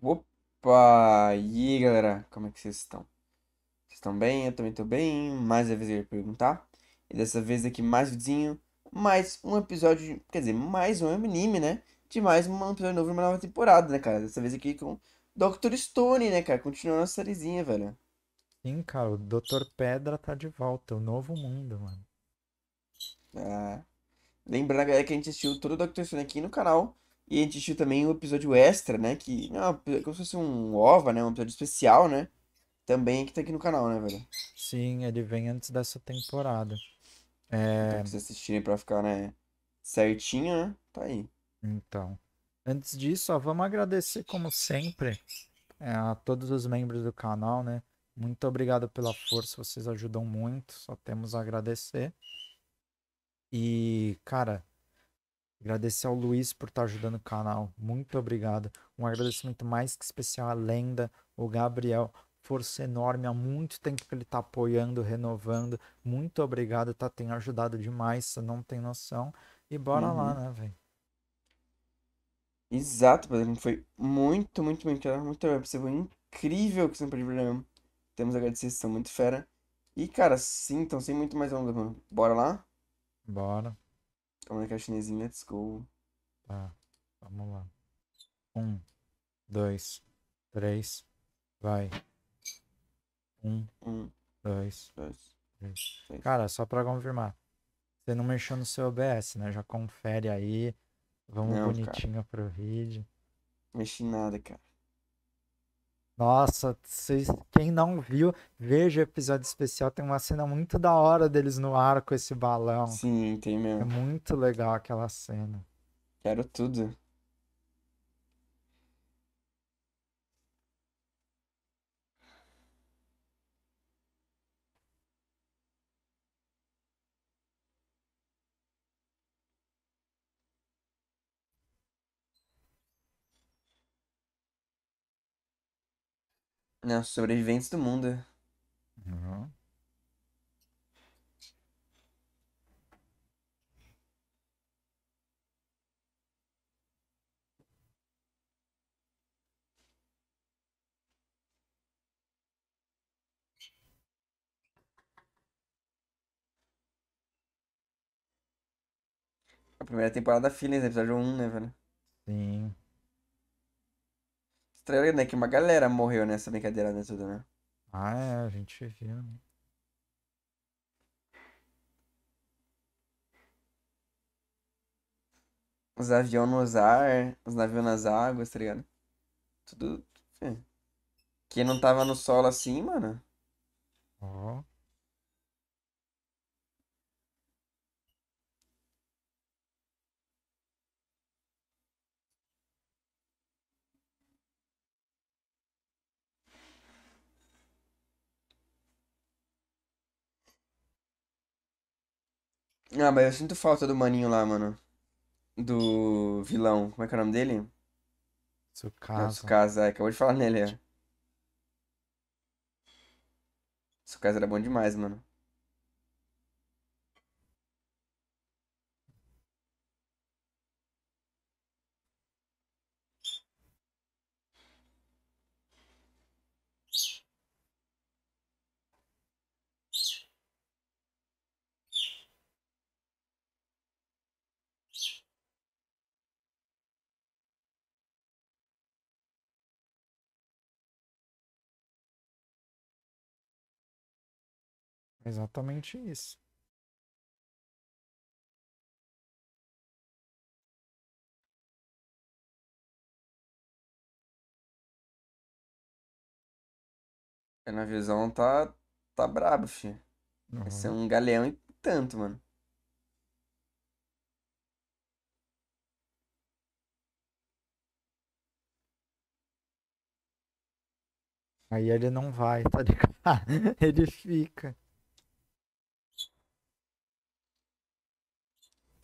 Opa! E aí, galera? Como é que vocês estão? Vocês estão bem? Eu também estou bem. Mais uma é vez eu ia perguntar. E dessa vez aqui mais vizinho, mais um episódio, quer dizer, mais um anime, né? De mais um episódio novo, uma nova temporada, né, cara? Dessa vez aqui com Dr. Stone, né, cara? Continuando a sériezinha, velho. Sim, cara, o Dr. Pedra tá de volta, é o novo mundo, mano. É. lembrando, galera, que a gente assistiu todo o Dr. Stone aqui no canal e a gente assistiu também o episódio extra, né? Que não, ah, como se fosse um OVA, né? Um episódio especial, né? Também que tá aqui no canal, né, velho? Sim, ele vem antes dessa temporada. É... Então, pra vocês assistirem pra ficar, né? Certinho, né? Tá aí. Então. Antes disso, ó, vamos agradecer, como sempre, é, a todos os membros do canal, né? Muito obrigado pela força, vocês ajudam muito, só temos a agradecer. E, cara, Agradecer ao Luiz por estar tá ajudando o canal. Muito obrigado. Um agradecimento mais que especial à lenda, o Gabriel. Força enorme, há muito tempo que ele está apoiando, renovando. Muito obrigado, tá? Tem ajudado demais, você não tem noção. E bora uhum. lá, né, velho? Exato, Pedro. Foi muito, muito, muito, muito trabalho. Você foi incrível que você não Temos a agradecer, vocês são muito fera. E, cara, sim, então sem muito mais longas, mano. Bora lá? Bora. Calma é que é a chinesinha, let's go. Tá, vamos lá. Um, dois, três, vai. Um, um dois, dois, três. Seis. Cara, só pra confirmar. Você não mexeu no seu OBS, né? Já confere aí. Vamos não, bonitinho cara. pro vídeo. Mexi nada, cara. Nossa, vocês, quem não viu, veja o episódio especial. Tem uma cena muito da hora deles no ar com esse balão. Sim, tem mesmo. É muito legal aquela cena. Quero tudo. Não, sobreviventes do mundo. Uhum. A primeira temporada da Phillies, episódio 1, né, velho? Sim estranho, né? Que uma galera morreu nessa brincadeira né, tudo, né? Ah, é, a gente viu. Né. Os aviões nos ar, os navios nas águas, tá ligado? Tudo. que é. Quem não tava no solo assim, mano. Ó. Oh. Ah, mas eu sinto falta do maninho lá, mano. Do vilão. Como é que é o nome dele? Tsukasa. Tsukasa, é, acabou de falar nele, ó. É. Tsukasa era bom demais, mano. Exatamente isso. É, na visão tá, tá brabo, fi. Uhum. Vai ser uhum. um galeão e tanto, mano. Aí ele não vai, tá ligado? ele fica.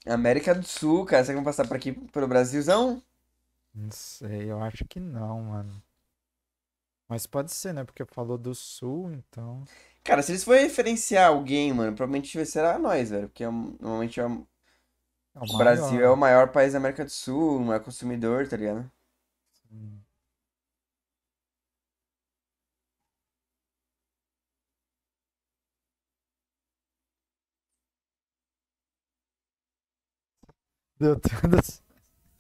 América do Sul, cara. Será que vão passar por aqui pelo Brasilzão? Não sei, eu acho que não, mano. Mas pode ser, né? Porque falou do Sul, então. Cara, se eles forem referenciar alguém, mano, provavelmente será nós, velho. Porque é normalmente é o, é o, o Brasil é o maior país da América do Sul, o maior consumidor, tá ligado? Sim. Deu tudo.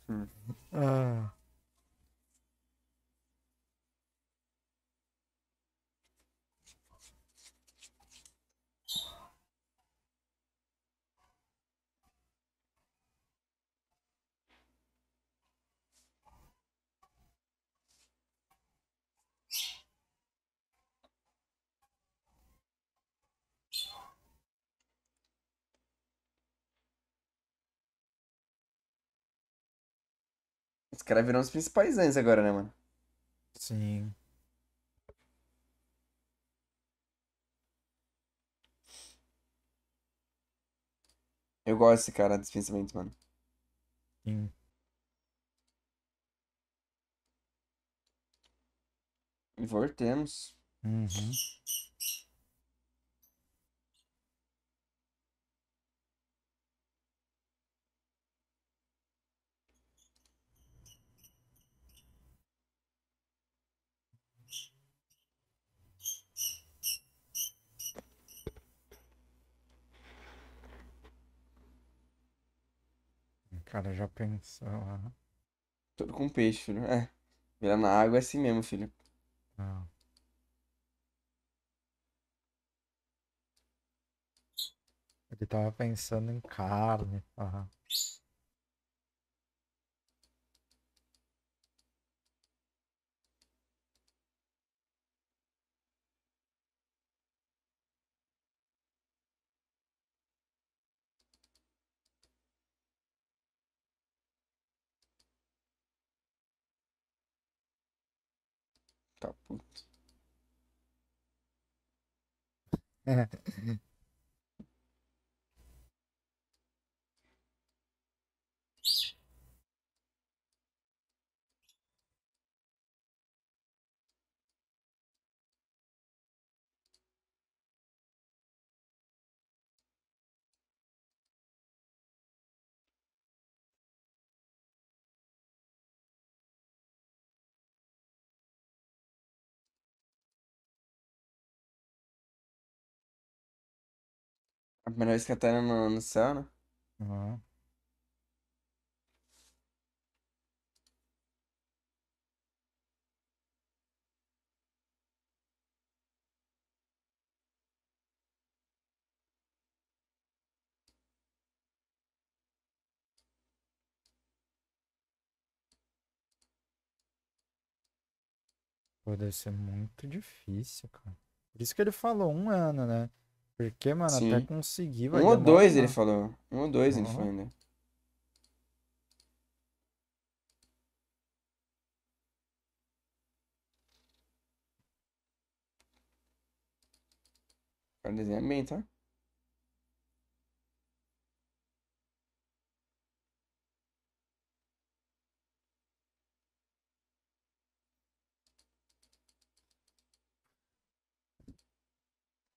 Hum. Ah. Os caras viram os principais antes agora, né, mano? Sim. Eu gosto desse cara de pensamento, mano. Sim. E voltemos. Uhum. cara, já pensou. Tudo com peixe, filho. É. Virar na água é assim mesmo, filho. Não. Ah. Ele tava pensando em carne. Uhum. Tá puto. A primeira vez que cantando no, no céu, né? Uhum. Pô, deve ser muito difícil, cara. Por isso que ele falou um ano, né? Porque, mano, Sim. até conseguir vai Um ou dois ele falou. Um ou dois uhum. ele falou, né? Cara, desenha bem, tá?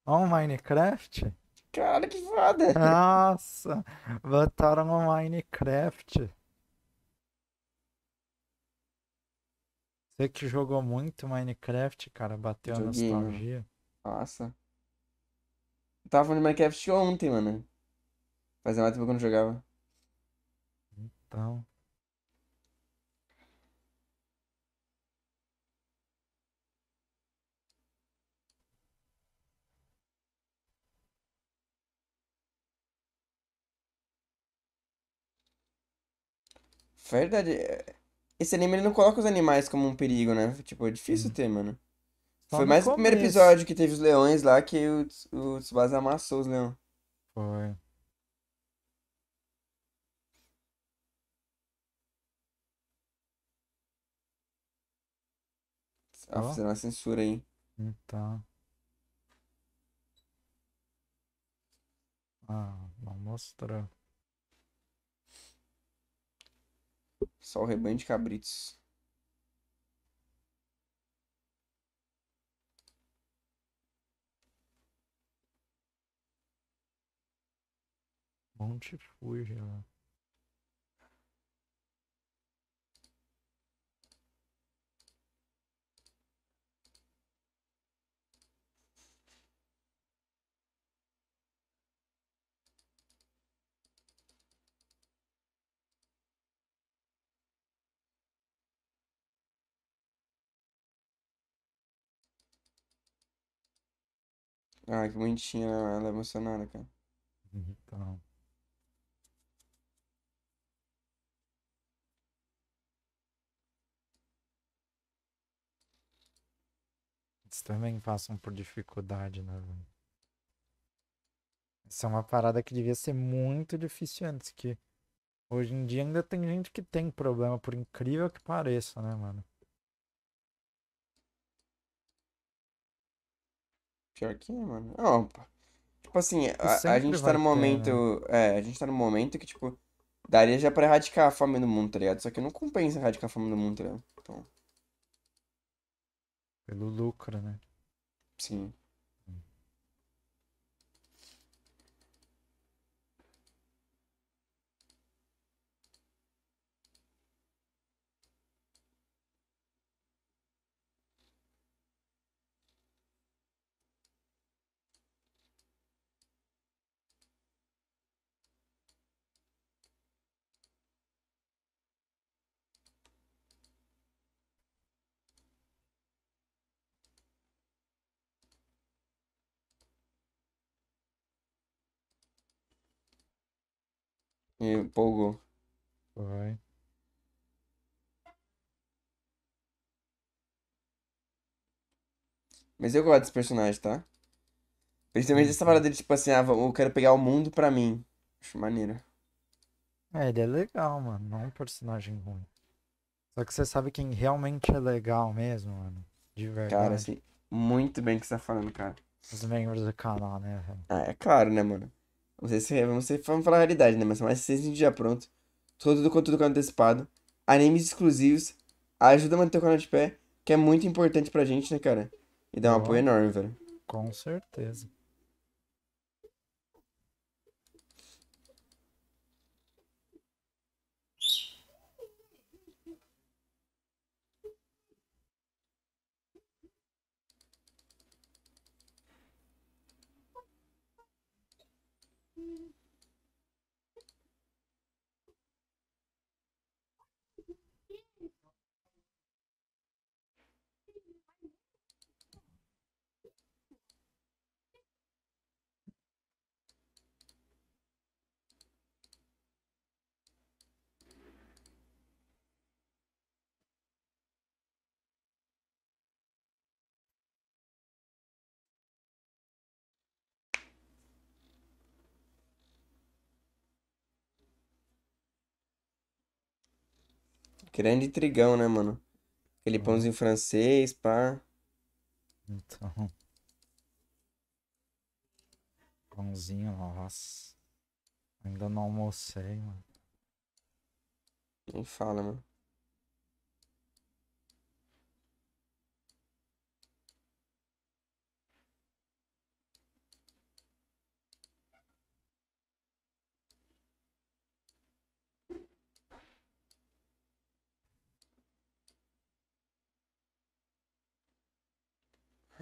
Ó, um Minecraft. Cara, que foda! Nossa, botaram o um Minecraft. Você que jogou muito Minecraft, cara, bateu Joguinho. a nostalgia. Nossa. Eu tava falando de Minecraft ontem, mano. Fazia mais tempo que eu não jogava. Então. Verdade. É, esse anime ele não coloca os animais como um perigo, né? Tipo, é difícil hum. ter, mano. Só Foi mais o primeiro episódio que teve os leões lá que o, o Tsubasa amassou os leões. Foi. Ah, oh. uma censura aí. Então. Ah, vamos mostrar. Só o rebanho de cabritos. Monte Fuji, ó. Né? Ah, que bonitinha, né, ela é emocionada, cara. Então. Eles também passam por dificuldade, né, velho? Isso é uma parada que devia ser muito difícil antes, que hoje em dia ainda tem gente que tem problema, por incrível que pareça, né, mano? Pior que é, mano. Não, tipo assim, a, a, gente tá no momento. Né? É, a gente tá no momento que, tipo, daria já pra erradicar a fome no mundo, tá ligado? Só que não compensa erradicar a fome no mundo, tá ligado? Então... Pelo lucro, né? Sim. e empolgou. vai. Mas eu gosto desse personagem, tá? Principalmente essa uhum. parada de tipo assim, ah, eu quero pegar o mundo pra mim. Acho maneiro. É, ele é legal, mano. Não é um personagem ruim. Só que você sabe quem realmente é legal mesmo, mano. De verdade. Cara, assim, muito bem que você tá falando, cara. Os membros do canal, né? Ah, é claro, né, mano? Não sei se é, vamos, vamos falar a realidade, né? Mas mais 600 dias pronto. Todo do conteúdo é antecipado. Animes exclusivos. Ajuda a manter o canal de pé, que é muito importante pra gente, né, cara? E dá um apoio enorme, velho. Com certeza. Grande trigão, né, mano? Aquele uhum. pãozinho francês, pá. Então. Pãozinho, nossa. Ainda não almocei, mano. Nem fala, mano.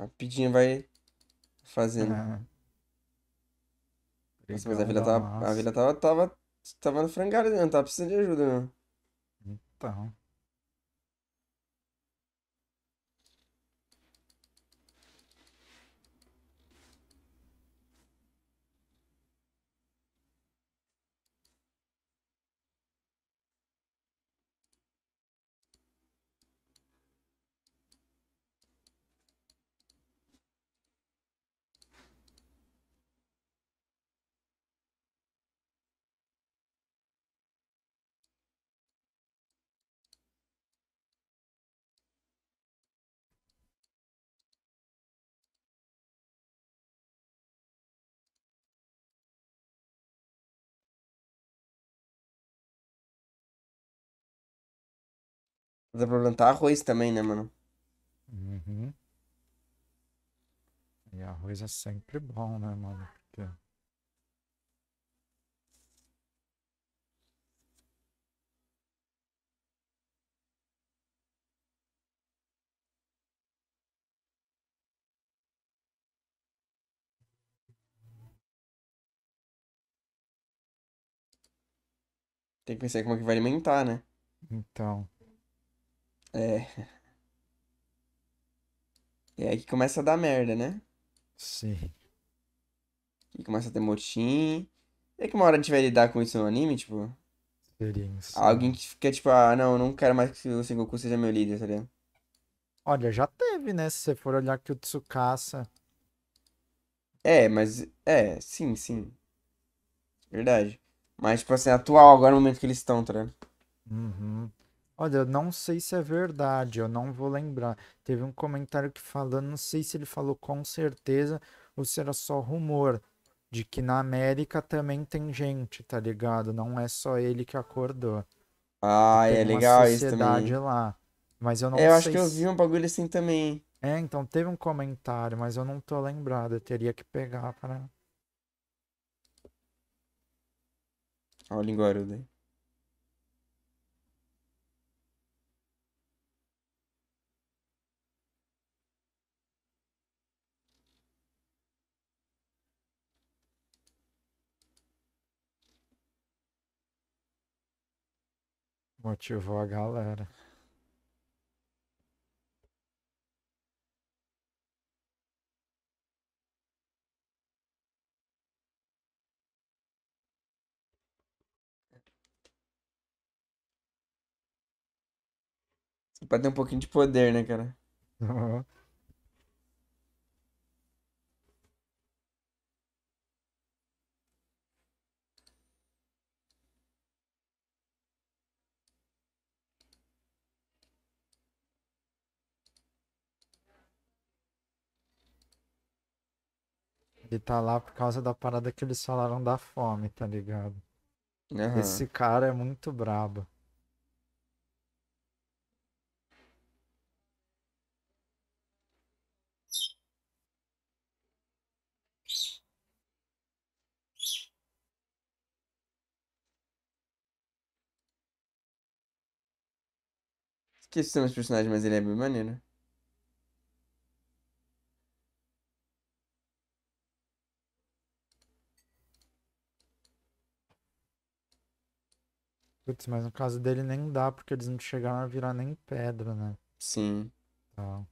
Rapidinho vai fazendo. É. Nossa, mas a vila, tava, massa. a vila tava, tava, tava no frangalho, não tava precisando de ajuda, não. Então. Dá pra plantar arroz também, né, mano? Uhum. E arroz é sempre bom, né, mano? Porque... Tem que pensar como é que vai alimentar, né? Então. É. É aí que começa a dar merda, né? Sim. E começa a ter motim. E que uma hora a gente vai lidar com isso no anime, tipo. Alguém que fica tipo, ah, não, não quero mais que o Sengoku seja meu líder, tá ligado? Olha, já teve, né? Se você for olhar que o Tsukasa. É, mas. É, sim, sim. Verdade. Mas, tipo assim, atual agora no momento que eles estão, tá ligado? Uhum. Olha, eu não sei se é verdade, eu não vou lembrar. Teve um comentário que falando, não sei se ele falou com certeza ou se era só rumor, de que na América também tem gente, tá ligado? Não é só ele que acordou. Ah, é legal isso também. sociedade lá. Mas eu não é, eu acho que eu vi um bagulho assim também. É, então teve um comentário, mas eu não tô lembrado. Eu teria que pegar para. Olha o linguarudo aí. Motivou a galera. Pra ter um pouquinho de poder, né, cara? Uhum. Ele tá lá por causa da parada que eles falaram da fome, tá ligado? Uhum. Esse cara é muito brabo. Esqueci o personagens, mas ele é bem maneiro. Putz, mas no caso dele nem dá, porque eles não chegaram a virar nem pedra, né? Sim. Tá.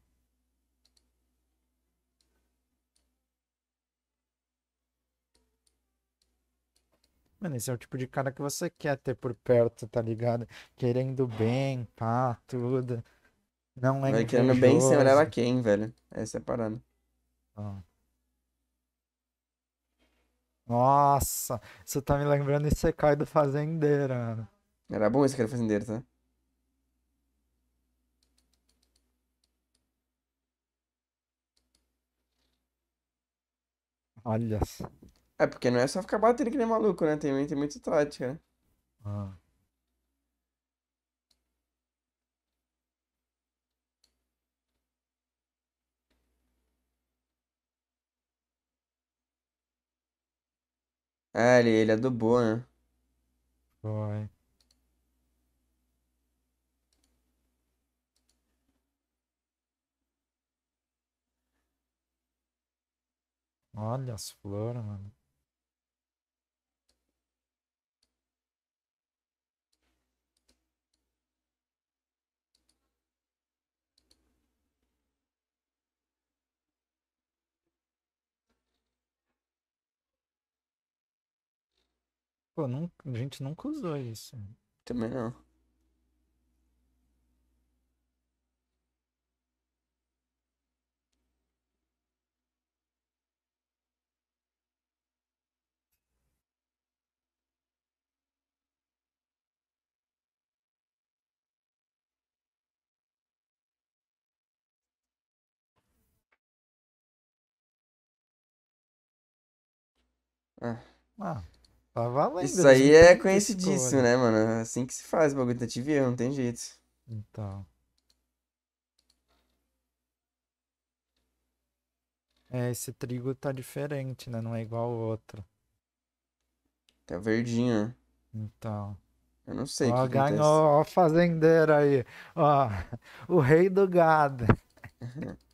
Mano, esse é o tipo de cara que você quer ter por perto, tá ligado? Querendo bem, pá, tudo. Não é Vai querendo bem sem olhar quem, velho. Essa é a parada. Ah. Nossa, você tá me lembrando esse cai do fazendeiro, mano. Era bom esse que era fazendeiro, tá? Olha só. É, porque não é só ficar batendo que nem maluco, né? Tem, tem muita tática, né? Ah. É, ele, ele adubou, é né? Foi. Olha as flores, mano. Pô, nunca, a gente nunca usou isso. Também não. É. Ah, tá valendo. Isso aí é conhecidíssimo, né, mano? É assim que se faz bagulho da tá TV, não tem jeito. Então. É, esse trigo tá diferente, né? Não é igual o outro. Tá verdinho, né? Então. Eu não sei. Ó, que ganhou, acontece. ó, fazendeiro aí. Ó, o rei do gado.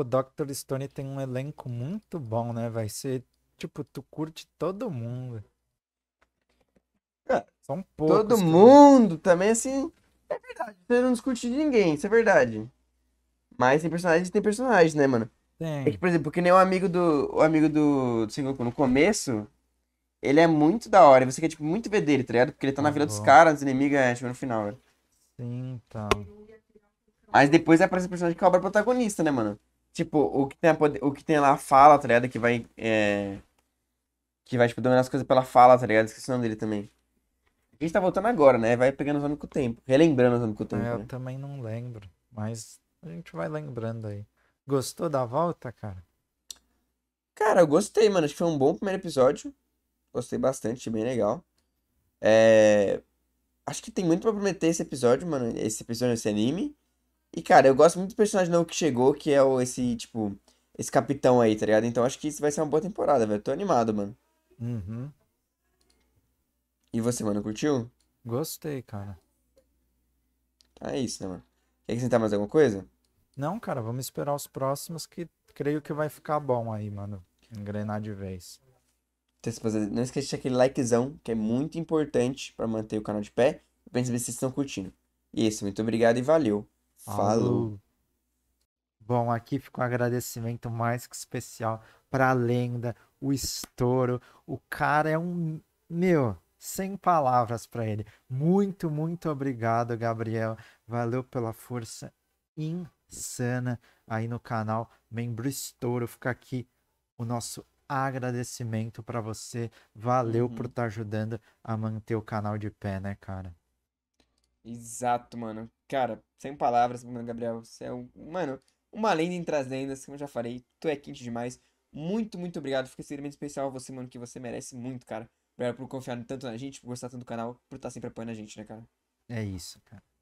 o Doctor Stone tem um elenco muito bom, né? Vai ser, tipo, tu curte todo mundo. Cara, é, São poucos. Todo mundo também, assim. É verdade, você não discute de ninguém, isso é verdade. Mas tem personagens tem personagens, né, mano? Tem. É que, por exemplo, que nem o amigo do. O amigo do, do Sengoku no começo. Ele é muito da hora. Você quer, tipo, muito ver dele, tá ligado? Porque ele tá ah, na tá vila bom. dos caras, inimiga é, tipo, no final, velho. Né? Sim, tá. Mas depois aparece o personagem que é o protagonista, né, mano? Tipo, o que tem, a, o que tem lá a fala, tá ligado? Que vai. É... Que vai, tipo, dominar as coisas pela fala, tá ligado? Esqueci o nome dele também. A gente tá voltando agora, né? Vai pegando zona com o tempo. Relembrando zona com o tempo. É, né? eu também não lembro. Mas a gente vai lembrando aí. Gostou da volta, cara? Cara, eu gostei, mano. Acho que foi um bom primeiro episódio. Gostei bastante, bem legal. É... Acho que tem muito pra prometer esse episódio, mano. Esse episódio, esse anime. E, cara, eu gosto muito do personagem novo que chegou, que é o, esse, tipo, esse capitão aí, tá ligado? Então acho que isso vai ser uma boa temporada, velho. Tô animado, mano. Uhum. E você, mano, curtiu? Gostei, cara. Ah, é isso, né, mano? Quer acrescentar mais alguma coisa? Não, cara, vamos esperar os próximos que creio que vai ficar bom aí, mano. Engrenar de vez. Então, não esqueça de aquele likezão, que é muito importante para manter o canal de pé. gente ver se vocês estão curtindo. É isso, muito obrigado e valeu. Falou. Bom, aqui fica um agradecimento mais que especial para a lenda, o estouro. O cara é um. Meu, sem palavras para ele. Muito, muito obrigado, Gabriel. Valeu pela força insana aí no canal. Membro Estouro, fica aqui o nosso agradecimento para você. Valeu uhum. por estar tá ajudando a manter o canal de pé, né, cara? Exato, mano cara, sem palavras, mano, é Gabriel. Você é um, mano, uma lenda entre as lendas, assim, como eu já falei. Tu é quente demais. Muito, muito obrigado. Fica extremamente especial a você, mano, que você merece muito, cara. Obrigado por confiar tanto na gente, por gostar tanto do canal, por estar sempre apoiando a gente, né, cara? É isso, cara.